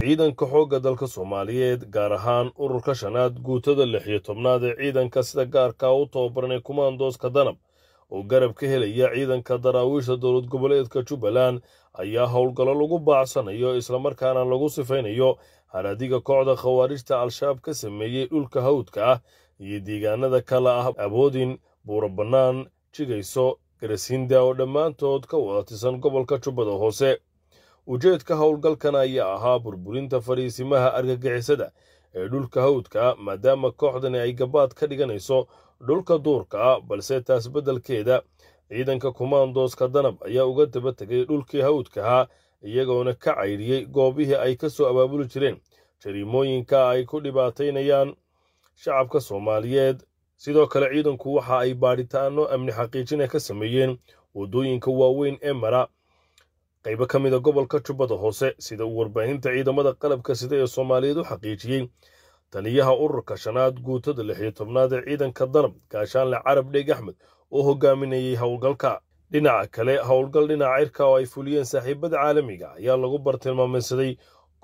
ciidanka xoogga dalka soomaaliyeed gaar ahaan ururka shanaad guutada lix iyo tobnaad ee ciidanka sida gaarkaa u tababarnay kumaandooska danab oo garab ka helaya ciidanka daraawiisha dowlad goboleedka jubbaland ayaa howlgallo lagu baacsanayo islamarkaana lagu sifaynayo haraadiga kooxda khawaarijta al-shabaab ka sameeyey dhulka hawdka ah iyo deegaanada kale ah aboodin buura bannaan jigayso garasinda oo dhammaantood ka wada tisan gobolka jubbada hoose ujeedka howlgalkana ayaa ahaa burburinta fariisimaha argagixisada ee dhulka hawdka maadaama kooxdani ay gabaad ka dhiganayso dhulka duurka balse taas beddelkeeda ciidanka kumaandoska danab ayaa uga daba tegay dhulkii hawdkaha iyagoona ka caydhiyey goobihii ay ka soo abaabuli jireen jariimooyinka ay ku dhibaataynayaan shacabka soomaaliyeed sidoo kale ciidanku waxa ay baadhitaano amni xaqiijina ka sameeyeen waddooyinka waaweyn ee mara qaybo ka mid a gobolka jubbada hoose sida uu warbaahinta ciidamada qalabka sida ee soomaaliyeed u xaqiijiyey taliyaha ururka shanaad guutada lixiyo tobnaad ee ciidanka danab gaashaanle carab dheeg axmed oo hogaaminayey howlgalka dhinaca kale howlgal dhinaca cirka oo ay fuliyeen saaxiibada caalamiga ayaa lagu bartilmaamaysaday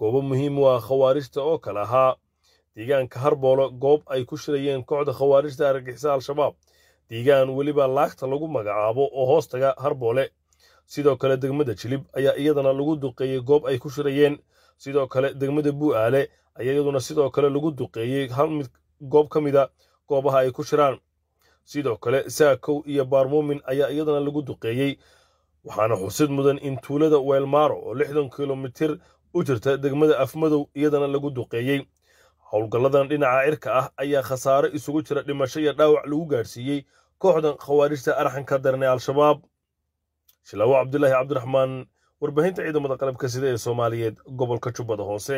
goobo muhiim u ah khawaarijta oo kale ahaa deegaanka harboole goob ay ku shirayeen kooxda khawaarijta argixisa al-shabaab deegaan weliba laagta lagu magacaabo oo hoostaga harboole sidoo kale degmada jilib ayaa iyadana lagu duqeeyey goob ay ku shirayeen sidoo kale degmada bu'aale ayaa iyaduna sidoo kale lagu duqeeyey halmid goob ka mida ah goobaha ay ku shiraan sidoo kale saakow iyo baarmuumin ayaa iyadana lagu duqeeyey waxaana xusid mudan in tuulada weelmaaro oo lixdan kilomitir u jirta degmada afmadow iyadana lagu duqeeyey howlgalladan dhinaca cirka ah ayaa khasaare isugu jira dhimasho iyo dhaawac lagu gaadhsiiyey kooxdan khawaarijta arxanka darne al-shabaab shilaawo cabdilaahi cabdiraxmaan warbaahinta ciidamada qalabka sida ee soomaaliyeed gobolka jubbada hoose